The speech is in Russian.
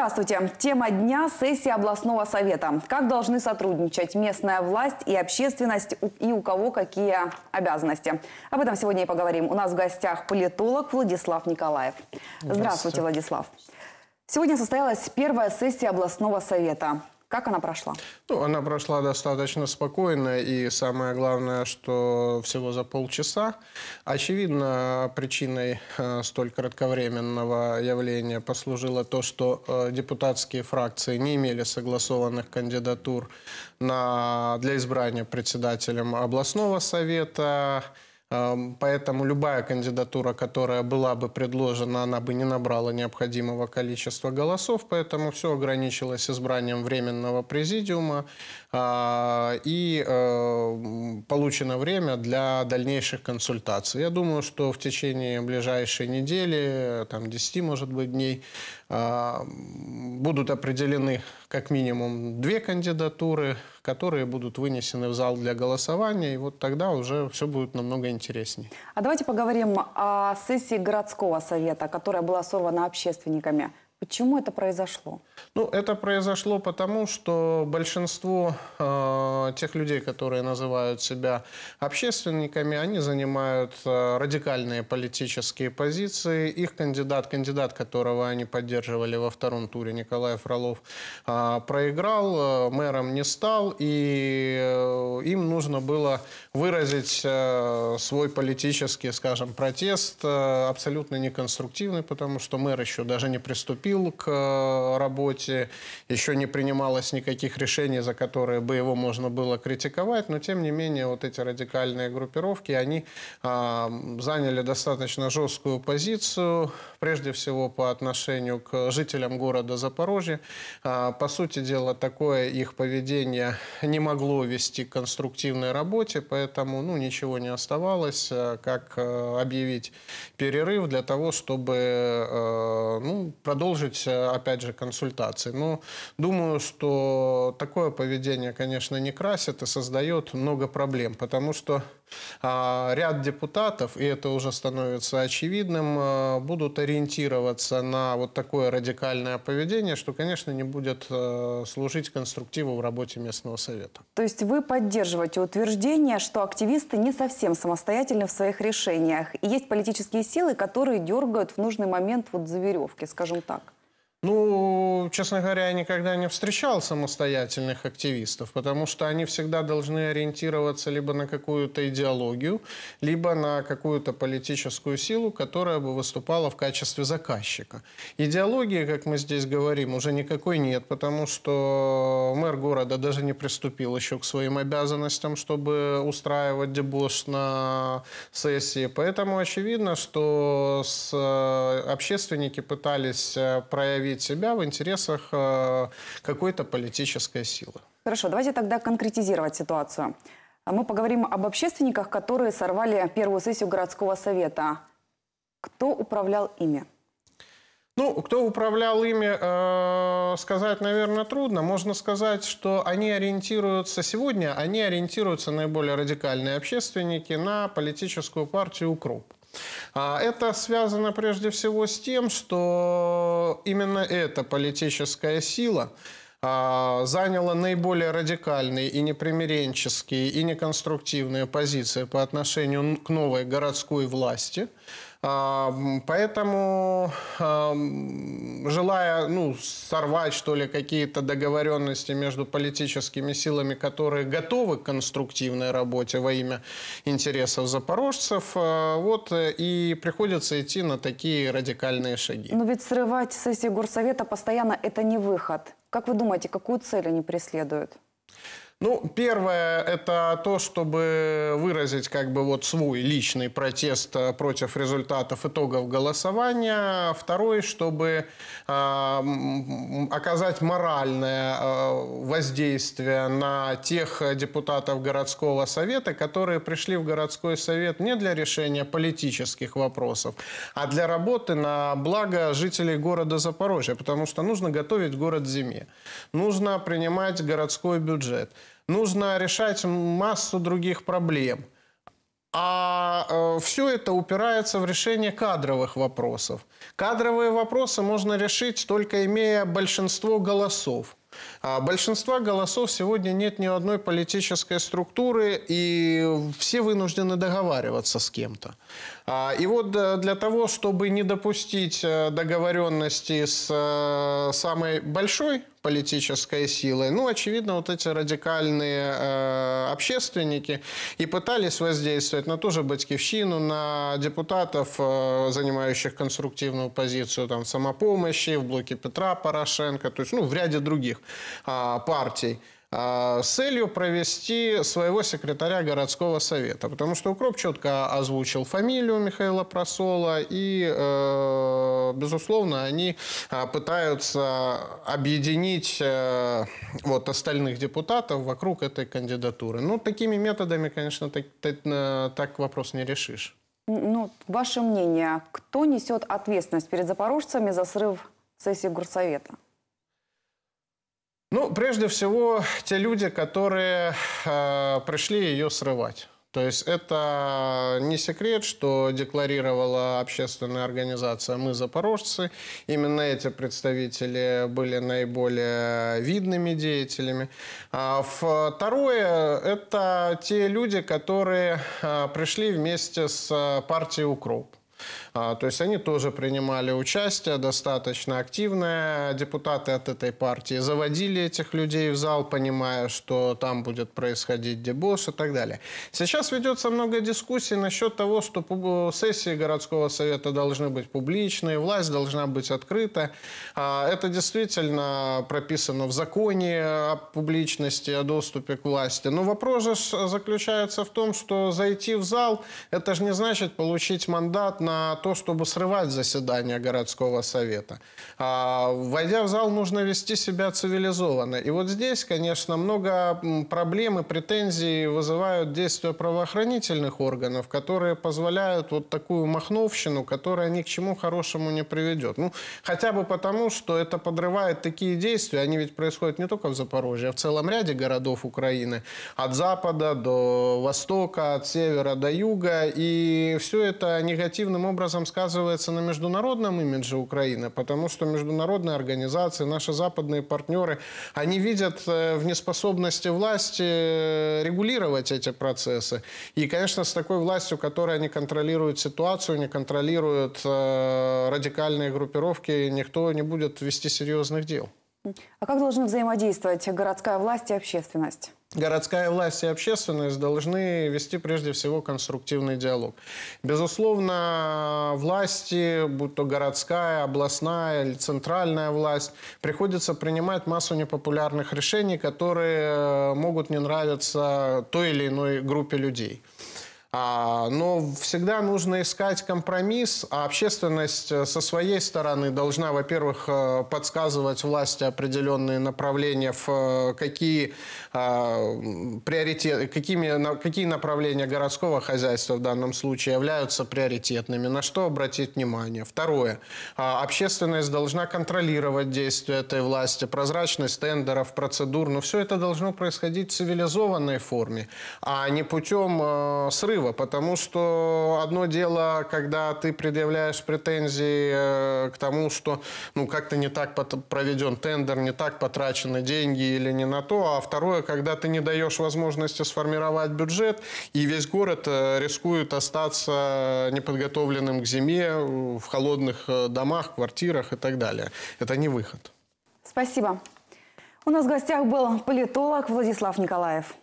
Здравствуйте. Тема дня – сессия областного совета. Как должны сотрудничать местная власть и общественность, и у кого какие обязанности. Об этом сегодня и поговорим. У нас в гостях политолог Владислав Николаев. Здравствуйте, Здравствуйте Владислав. Сегодня состоялась первая сессия областного совета. Как она прошла? Ну, она прошла достаточно спокойно, и самое главное, что всего за полчаса. Очевидно, причиной э, столь кратковременного явления послужило то, что э, депутатские фракции не имели согласованных кандидатур на, для избрания председателем областного совета, Эм, поэтому любая кандидатура, которая была бы предложена, она бы не набрала необходимого количества голосов, поэтому все ограничилось избранием временного президиума а, и э, получено время для дальнейших консультаций. Я думаю, что в течение ближайшей недели, там 10, может быть, дней, а, будут определены как минимум две кандидатуры, которые будут вынесены в зал для голосования, и вот тогда уже все будет намного интереснее. А давайте поговорим о сессии городского совета, которая была сорвана общественниками. Почему это произошло? Ну, это произошло потому, что большинство э, тех людей, которые называют себя общественниками, они занимают э, радикальные политические позиции. Их кандидат, кандидат, которого они поддерживали во втором туре, Николай Фролов, э, проиграл, э, мэром не стал, и э, им нужно было выразить э, свой политический, скажем, протест, э, абсолютно неконструктивный, потому что мэр еще даже не приступил приступил к э, работе, еще не принималось никаких решений, за которые бы его можно было критиковать, но тем не менее вот эти радикальные группировки, они а, заняли достаточно жесткую позицию, прежде всего по отношению к жителям города Запорожье. А, по сути дела, такое их поведение не могло вести к конструктивной работе, поэтому ну, ничего не оставалось, э, как э, объявить перерыв для того, чтобы ну, продолжить продолжить, э, опять же, консультации. Но ну, думаю, что такое поведение, конечно, не красит и а создает много проблем, потому что а, ряд депутатов, и это уже становится очевидным, а, будут ориентироваться на вот такое радикальное поведение, что, конечно, не будет э, служить конструктиву в работе местного совета. То есть вы поддерживаете утверждение, что активисты не совсем самостоятельны в своих решениях. И есть политические силы, которые дергают в нужный момент вот за веревки, скажем так. Ну, честно говоря, я никогда не встречал самостоятельных активистов, потому что они всегда должны ориентироваться либо на какую-то идеологию, либо на какую-то политическую силу, которая бы выступала в качестве заказчика. Идеологии, как мы здесь говорим, уже никакой нет, потому что мэр города даже не приступил еще к своим обязанностям, чтобы устраивать дебош на сессии. Поэтому очевидно, что э, общественники пытались э, проявить проявить себя в интересах э, какой-то политической силы. Хорошо, давайте тогда конкретизировать ситуацию. Мы поговорим об общественниках, которые сорвали первую сессию городского совета. Кто управлял ими? Ну, кто управлял ими, э, сказать, наверное, трудно. Можно сказать, что они ориентируются сегодня, они ориентируются наиболее радикальные общественники на политическую партию «Укроп». А это связано прежде всего с тем, что именно эта политическая сила а, заняла наиболее радикальные и непримиренческие, и неконструктивные позиции по отношению к новой городской власти – Поэтому, желая ну, сорвать, что ли, какие-то договоренности между политическими силами, которые готовы к конструктивной работе во имя интересов запорожцев, э, вот э, и приходится идти на такие радикальные шаги. Но ведь срывать сессии Горсовета постоянно – это не выход. Как вы думаете, какую цель они преследуют? Ну, первое – это то, чтобы выразить как бы вот свой личный протест э, против результатов итогов голосования. Второе, чтобы э, оказать моральное э, воздействие на тех депутатов городского совета, которые пришли в городской совет не для решения политических вопросов, а для работы на благо жителей города Запорожья, потому что нужно готовить город к зиме, нужно принимать городской бюджет – нужно решать массу других проблем. А э, все это упирается в решение кадровых вопросов. Кадровые вопросы можно решить только имея большинство голосов. А большинства голосов сегодня нет ни одной политической структуры, и все вынуждены договариваться с кем-то. А, и вот э, для того, чтобы не допустить э, договоренности с э, самой большой политической силой. Ну, очевидно, вот эти радикальные э, общественники и пытались воздействовать на ту же Батькивщину, на депутатов, э, занимающих конструктивную позицию там, в самопомощи, в блоке Петра Порошенко, то есть ну, в ряде других э, партий. А, с целью провести своего секретаря городского совета, потому что Укроп четко озвучил фамилию Михаила Просола, и, э, безусловно, они а, пытаются объединить э, вот остальных депутатов вокруг этой кандидатуры. Ну, такими методами, конечно, так, э, так вопрос не решишь. Ну, ваше мнение, кто несет ответственность перед запорожцами за срыв сессии горсовета? Ну, прежде всего, те люди, которые э, пришли ее срывать. То есть это не секрет, что декларировала общественная организация «Мы запорожцы». Именно эти представители были наиболее видными деятелями. А, второе – это те люди, которые э, пришли вместе с э, партией «Укроп». А, то есть они тоже принимали участие достаточно активное. Депутаты от этой партии заводили этих людей в зал, понимая, что там будет происходить дебош и так далее. Сейчас ведется много дискуссий насчет того, что сессии городского совета должны быть публичные, власть должна быть открыта. А, это действительно прописано в законе о публичности, о доступе к власти. Но вопрос же заключается в том, что зайти в зал, это же не значит получить мандат на то, чтобы срывать заседание городского совета. А, войдя в зал, нужно вести себя цивилизованно. И вот здесь, конечно, много проблем и претензий вызывают действия правоохранительных органов, которые позволяют вот такую махновщину, которая ни к чему хорошему не приведет. Ну, хотя бы потому, что это подрывает такие действия, они ведь происходят не только в Запорожье, а в целом ряде городов Украины, от запада до востока, от севера до юга, и все это негативным образом образом сказывается на международном имидже Украины, потому что международные организации, наши западные партнеры, они видят э, в неспособности власти э, регулировать эти процессы. И, конечно, с такой властью, которая не контролирует ситуацию, не контролирует э, радикальные группировки, никто не будет вести серьезных дел. А как должны взаимодействовать городская власть и общественность? городская власть и общественность должны вести прежде всего конструктивный диалог. Безусловно, власти, будь то городская, областная или центральная власть, приходится принимать массу непопулярных решений, которые э, могут не нравиться той или иной группе людей. А, но ну, всегда нужно искать компромисс, а общественность э, со своей стороны должна, во-первых, э, подсказывать власти определенные направления, в э, какие, а, приоритет, какими, какие направления городского хозяйства в данном случае являются приоритетными, на что обратить внимание. Второе. А, общественность должна контролировать действия этой власти, прозрачность тендеров, процедур, но все это должно происходить в цивилизованной форме, а не путем срыва справедливо, потому что одно дело, когда ты предъявляешь претензии э, к тому, что ну как-то не так проведен тендер, не так потрачены деньги или не на то, а второе, когда ты не даешь возможности сформировать бюджет, и весь город э, рискует остаться неподготовленным к зиме э, в холодных домах, квартирах и так далее. Это не выход. Спасибо. У нас в гостях был политолог Владислав Николаев.